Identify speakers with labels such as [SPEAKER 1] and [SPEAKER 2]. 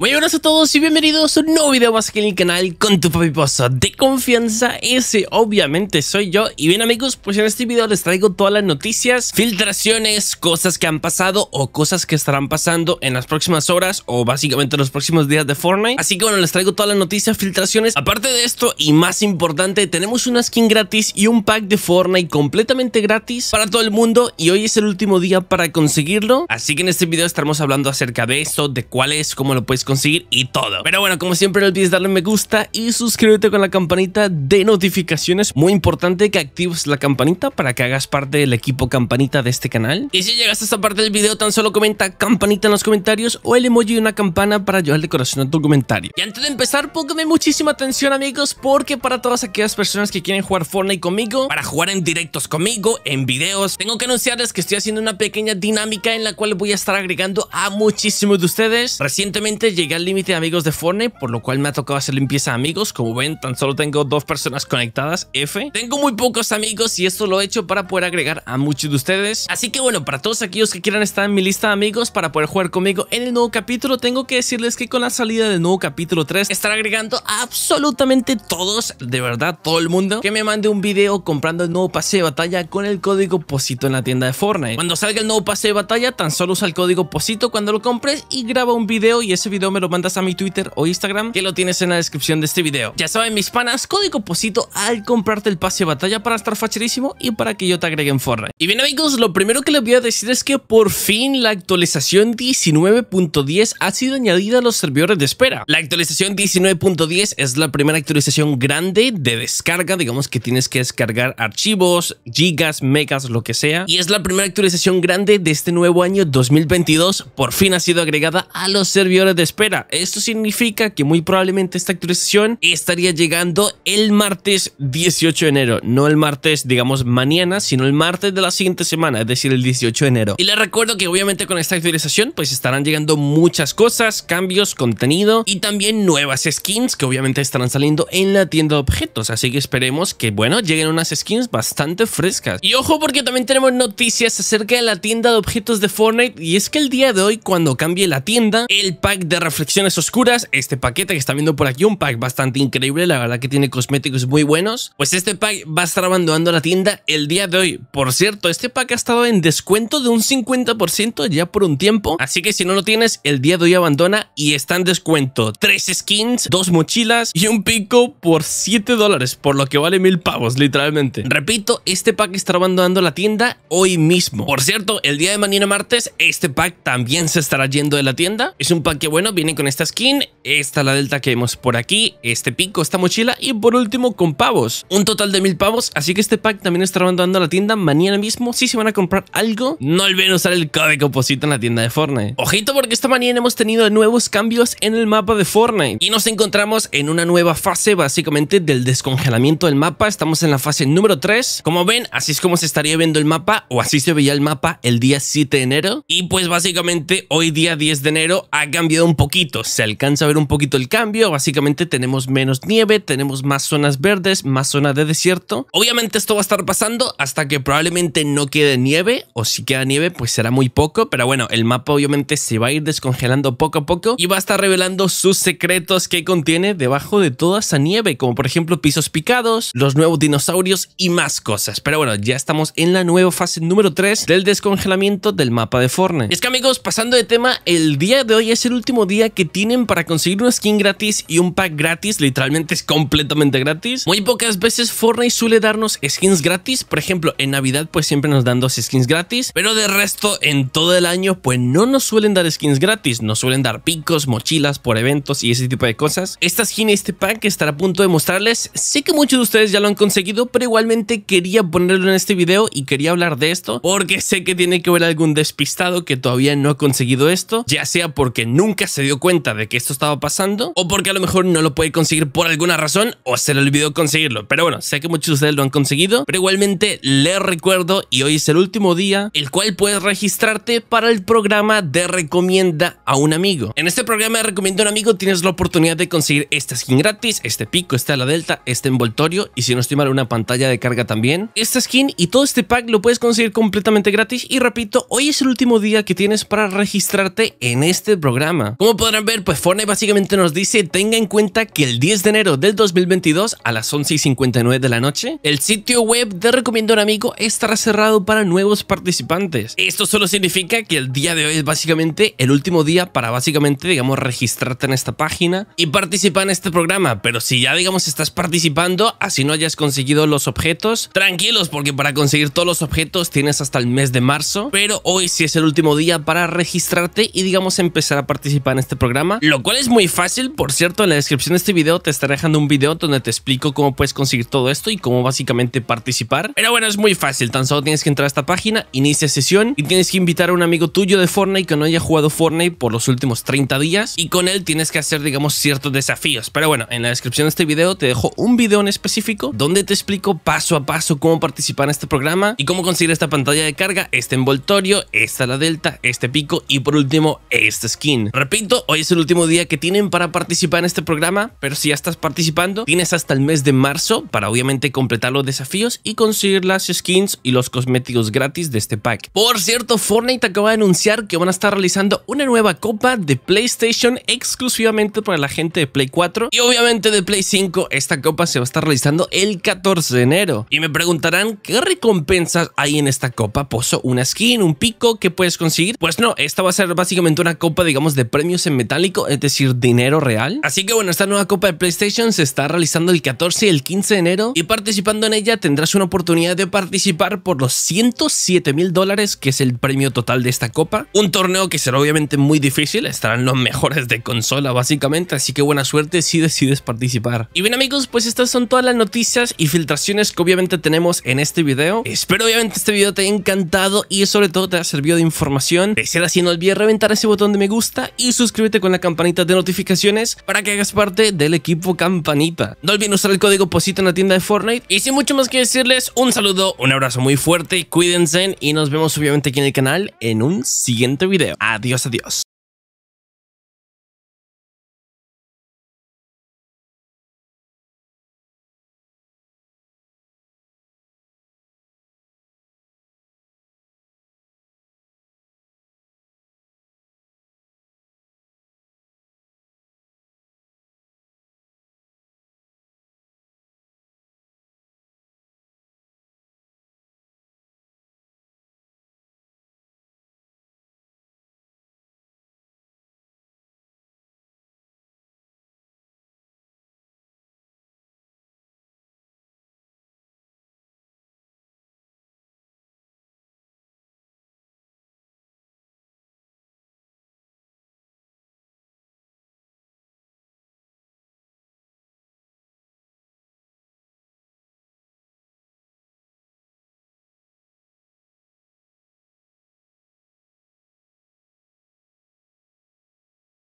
[SPEAKER 1] Muy buenas a todos y bienvenidos a un nuevo video más aquí en el canal con tu papi pozo de confianza, ese obviamente soy yo Y bien amigos, pues en este video les traigo todas las noticias, filtraciones, cosas que han pasado o cosas que estarán pasando en las próximas horas o básicamente los próximos días de Fortnite Así que bueno, les traigo todas las noticias, filtraciones, aparte de esto y más importante tenemos una skin gratis y un pack de Fortnite completamente gratis para todo el mundo Y hoy es el último día para conseguirlo, así que en este video estaremos hablando acerca de esto, de cuál es, cómo lo puedes conseguir conseguir y todo. Pero bueno, como siempre no olvides darle me gusta y suscríbete con la campanita de notificaciones. Muy importante que actives la campanita para que hagas parte del equipo campanita de este canal. Y si llegaste a esta parte del video, tan solo comenta campanita en los comentarios o el emoji de una campana para llevarle corazón a tu comentario. Y antes de empezar, póngame muchísima atención amigos porque para todas aquellas personas que quieren jugar Fortnite conmigo, para jugar en directos conmigo, en videos, tengo que anunciarles que estoy haciendo una pequeña dinámica en la cual voy a estar agregando a muchísimos de ustedes. Recientemente llegué al límite de amigos de Fortnite, por lo cual me ha tocado hacer limpieza de amigos. Como ven, tan solo tengo dos personas conectadas, F. Tengo muy pocos amigos y esto lo he hecho para poder agregar a muchos de ustedes. Así que bueno, para todos aquellos que quieran estar en mi lista de amigos para poder jugar conmigo en el nuevo capítulo, tengo que decirles que con la salida del nuevo capítulo 3 estaré agregando a absolutamente todos, de verdad, todo el mundo, que me mande un video comprando el nuevo pase de batalla con el código POSITO en la tienda de Fortnite. Cuando salga el nuevo pase de batalla, tan solo usa el código POSITO cuando lo compres y graba un video y ese video me lo mandas a mi Twitter o Instagram, que lo tienes en la descripción de este video. Ya saben, mis panas, código posito al comprarte el pase de batalla para estar facherísimo y para que yo te agregue en Fortnite. Y bien amigos, lo primero que les voy a decir es que por fin la actualización 19.10 ha sido añadida a los servidores de espera. La actualización 19.10 es la primera actualización grande de descarga, digamos que tienes que descargar archivos, gigas, megas, lo que sea. Y es la primera actualización grande de este nuevo año 2022, por fin ha sido agregada a los servidores de espera espera. Esto significa que muy probablemente esta actualización estaría llegando el martes 18 de enero. No el martes, digamos, mañana, sino el martes de la siguiente semana, es decir, el 18 de enero. Y les recuerdo que obviamente con esta actualización pues estarán llegando muchas cosas, cambios, contenido y también nuevas skins que obviamente estarán saliendo en la tienda de objetos. Así que esperemos que, bueno, lleguen unas skins bastante frescas. Y ojo porque también tenemos noticias acerca de la tienda de objetos de Fortnite y es que el día de hoy cuando cambie la tienda, el pack de Reflexiones Oscuras, este paquete que están viendo por aquí, un pack bastante increíble, la verdad que tiene cosméticos muy buenos. Pues este pack va a estar abandonando la tienda el día de hoy. Por cierto, este pack ha estado en descuento de un 50% ya por un tiempo, así que si no lo tienes, el día de hoy abandona y está en descuento. Tres skins, dos mochilas y un pico por 7 dólares, por lo que vale mil pavos, literalmente. Repito, este pack estará abandonando la tienda hoy mismo. Por cierto, el día de mañana martes, este pack también se estará yendo de la tienda. Es un pack que, bueno, viene con esta skin, esta la delta que vemos por aquí, este pico, esta mochila y por último con pavos. Un total de mil pavos, así que este pack también estará abandonando a la tienda mañana mismo. Si se van a comprar algo, no olviden usar el código oposito en la tienda de Fortnite. Ojito porque esta mañana hemos tenido nuevos cambios en el mapa de Fortnite y nos encontramos en una nueva fase básicamente del descongelamiento del mapa. Estamos en la fase número 3. Como ven, así es como se estaría viendo el mapa o así se veía el mapa el día 7 de enero. Y pues básicamente hoy día 10 de enero ha cambiado un poquito, se alcanza a ver un poquito el cambio, básicamente tenemos menos nieve, tenemos más zonas verdes, más zonas de desierto. Obviamente esto va a estar pasando hasta que probablemente no quede nieve, o si queda nieve pues será muy poco, pero bueno, el mapa obviamente se va a ir descongelando poco a poco y va a estar revelando sus secretos que contiene debajo de toda esa nieve, como por ejemplo pisos picados, los nuevos dinosaurios y más cosas. Pero bueno, ya estamos en la nueva fase número 3 del descongelamiento del mapa de Fortnite. Y es que amigos, pasando de tema, el día de hoy es el último día día que tienen para conseguir una skin gratis y un pack gratis, literalmente es completamente gratis. Muy pocas veces Fortnite suele darnos skins gratis, por ejemplo, en Navidad pues siempre nos dan dos skins gratis, pero de resto en todo el año pues no nos suelen dar skins gratis, nos suelen dar picos, mochilas por eventos y ese tipo de cosas. Esta skin y este pack que estará a punto de mostrarles, sé que muchos de ustedes ya lo han conseguido, pero igualmente quería ponerlo en este video y quería hablar de esto porque sé que tiene que haber algún despistado que todavía no ha conseguido esto, ya sea porque nunca se dio cuenta de que esto estaba pasando o porque a lo mejor no lo puede conseguir por alguna razón o se le olvidó conseguirlo. Pero bueno, sé que muchos de ustedes lo han conseguido, pero igualmente les recuerdo y hoy es el último día el cual puedes registrarte para el programa de Recomienda a un amigo. En este programa de Recomienda a un amigo tienes la oportunidad de conseguir esta skin gratis, este pico, esta la delta, este envoltorio y si no estoy mal una pantalla de carga también. Esta skin y todo este pack lo puedes conseguir completamente gratis y repito, hoy es el último día que tienes para registrarte en este programa podrán ver, pues Fortnite básicamente nos dice tenga en cuenta que el 10 de enero del 2022 a las 11 59 de la noche, el sitio web de Recomiendo un Amigo estará cerrado para nuevos participantes. Esto solo significa que el día de hoy es básicamente el último día para básicamente, digamos, registrarte en esta página y participar en este programa. Pero si ya, digamos, estás participando, así no hayas conseguido los objetos, tranquilos porque para conseguir todos los objetos tienes hasta el mes de marzo. Pero hoy sí es el último día para registrarte y, digamos, empezar a participar en este programa, lo cual es muy fácil. Por cierto, en la descripción de este video te estaré dejando un video donde te explico cómo puedes conseguir todo esto y cómo básicamente participar. Pero bueno, es muy fácil. Tan solo tienes que entrar a esta página, inicia sesión y tienes que invitar a un amigo tuyo de Fortnite que no haya jugado Fortnite por los últimos 30 días y con él tienes que hacer, digamos, ciertos desafíos. Pero bueno, en la descripción de este video te dejo un video en específico donde te explico paso a paso cómo participar en este programa y cómo conseguir esta pantalla de carga, este envoltorio, esta la delta, este pico y por último esta skin. Repito, hoy es el último día que tienen para participar en este programa, pero si ya estás participando, tienes hasta el mes de marzo para obviamente completar los desafíos y conseguir las skins y los cosméticos gratis de este pack. Por cierto, Fortnite acaba de anunciar que van a estar realizando una nueva copa de PlayStation exclusivamente para la gente de Play 4 y obviamente de Play 5. Esta copa se va a estar realizando el 14 de enero. Y me preguntarán, ¿qué recompensas hay en esta copa? ¿Poso una skin, un pico? que puedes conseguir? Pues no, esta va a ser básicamente una copa, digamos, de premios en metálico, es decir, dinero real. Así que bueno, esta nueva Copa de PlayStation se está realizando el 14 y el 15 de enero y participando en ella tendrás una oportunidad de participar por los 107 mil dólares, que es el premio total de esta Copa. Un torneo que será obviamente muy difícil, estarán los mejores de consola básicamente, así que buena suerte si decides participar. Y bien amigos, pues estas son todas las noticias y filtraciones que obviamente tenemos en este video. Espero obviamente este video te haya encantado y sobre todo te haya servido de información. De ser así no olvides reventar ese botón de me gusta y suscríbete con la campanita de notificaciones para que hagas parte del equipo campanita. No olviden usar el código POSITO en la tienda de Fortnite. Y sin mucho más que decirles, un saludo, un abrazo muy fuerte, cuídense y nos vemos obviamente aquí en el canal en un siguiente video. Adiós, adiós.